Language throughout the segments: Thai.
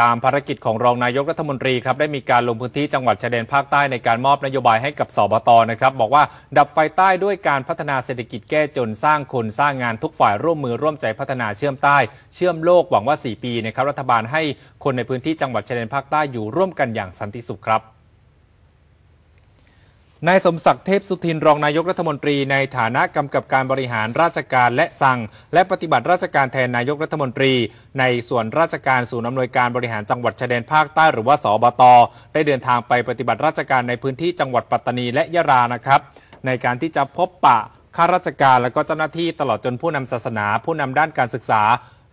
ตามภารกิจของรองนายกรัฐมนตรีครับได้มีการลงพื้นที่จังหวัดชายแดนภาคใต้ในการมอบนโยบายให้กับสบตนะครับ บอกว่าดับไฟใต้ด้วยการพัฒนาเศรษฐกิจแก้จนสร้างคนสร้างงานทุกฝ่ายร่วมมือร่วมใจพัฒนาเชื่อมใต้ เชื่อมโลกหวังว่า 4 ปีนะครับรัฐบาลให้คนในพื้นที่จังหวัดชายแดนภาคใต้อยู่ร่วมกันอย่างสันติสุขครับนายสมศักดิ์เทพสุทิน รองนายกรัฐมนตรี ในฐานะกำกับการบริหารราชการและสั่งและปฏิบัติราชการแทนนายกรัฐมนตรี ในส่วนราชการศูนย์อำนวยการบริหารจังหวัด ชายแดนภาคใต้หรือว่าสบต ได้เดินทางไปปฏิบัติราชการในพื้นที่จังหวัดปัตตานีและยะลานะครับ ในการที่จะพบปะข้าราชการและก็เจ้าหน้าที่ตลอดจนผู้นำศาสนาผู้นำด้านการศึกษา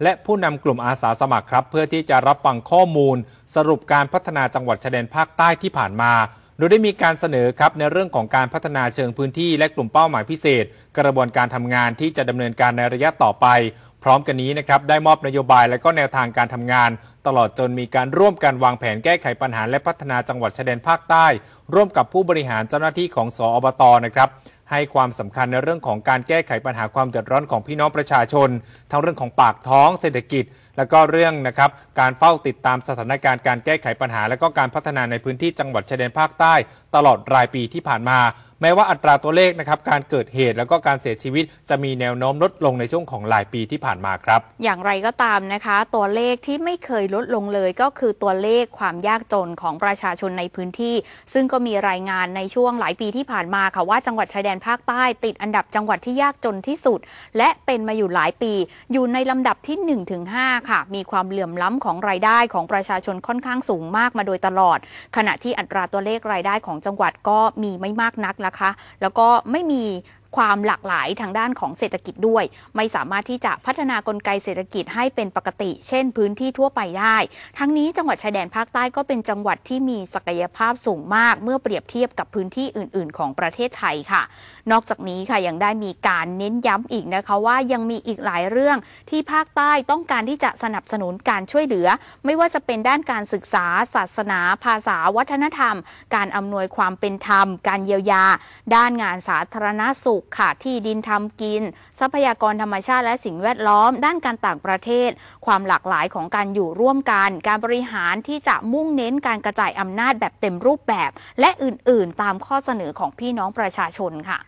และผู้นำกลุ่มอาสาสมัครครับ เพื่อที่จะรับฟังข้อมูล สรุปการพัฒนาจังหวัดชายแดนภาคใต้ที่ผ่านมาโดยได้มีการเสนอครับในเรื่องของการพัฒนาเชิงพื้นที่ และกลุ่มเป้าหมายพิเศษ กระบวนการทำงานที่จะดำเนินการในระยะต่อไป พร้อมกันนี้นะครับได้มอบนโยบายและก็แนวทางการทำงาน ตลอดจนมีการร่วมกันวางแผนแก้ไขปัญหาและพัฒนาจังหวัดชายแดนภาคใต้ ร่วมกับผู้บริหารเจ้าหน้าที่ของ สออบตนะครับให้ความสำคัญในเรื่องของการแก้ไขปัญหาความเดือดร้อนของพี่น้องประชาชนทั้งเรื่องของปากท้องเศรษฐกิจแล้วก็เรื่องนะครับการเฝ้าติดตามสถานการณ์การแก้ไขปัญหา และก็การพัฒนาในพื้นที่จังหวัดชายแดนภาคใต้ ตลอดรายปีที่ผ่านมาแม้ว่าอัตราตัวเลขนะครับ การเกิดเหตุแล้วก็การเสียชีวิต จะมีแนวโน้มลดลงในช่วงของหลายปีที่ผ่านมาครับ อย่างไรก็ตามนะคะ ตัวเลขที่ไม่เคยลดลงเลยก็คือตัวเลขความยากจนของประชาชนในพื้นที่ ซึ่งก็มีรายงานในช่วงหลายปีที่ผ่านมาค่ะว่าจังหวัดชายแดนภาคใต้ ติดอันดับจังหวัดที่ยากจนที่สุด และเป็นมาอยู่หลายปี อยู่ในลำดับที่ 1-5 ค่ะ มีความเหลื่อมล้ำของรายได้ของประชาชนค่อนข้างสูงมากมาโดยตลอด ขณะที่อัตราตัวเลขรายได้ของจังหวัดก็มีไม่มากนักนะคะแล้วก็ไม่มีความหลากหลายทางด้านของเศรษฐกิจด้วย ไม่สามารถที่จะพัฒนากลไกเศรษฐกิจให้เป็นปกติ เช่นพื้นที่ทั่วไปได้ ทั้งนี้จังหวัดชายแดนภาคใต้ก็เป็นจังหวัดที่มีศักยภาพสูงมากเมื่อเปรียบเทียบกับพื้นที่อื่น ๆ ของประเทศไทยค่ะ นอกจากนี้ค่ะยังได้มีการเน้นย้ำอีกนะคะว่ายังมีอีกหลายเรื่อง ที่ภาคใต้ต้องการที่จะสนับสนุนการช่วยเหลือ ไม่ว่าจะเป็นด้านการศึกษา ศาสนา ภาษาวัฒนธรรม การอำนวยความเป็นธรรม การเยียวยา ด้านงานสาธารณสุขขาดที่ดินทำกิน ทรัพยากรธรรมชาติและสิ่งแวดล้อมด้านการต่างประเทศ ความหลากหลายของการอยู่ร่วมกัน การบริหารที่จะมุ่งเน้นการกระจายอำนาจแบบเต็มรูปแบบ และอื่น ๆ ตามข้อเสนอของพี่น้องประชาชนค่ะ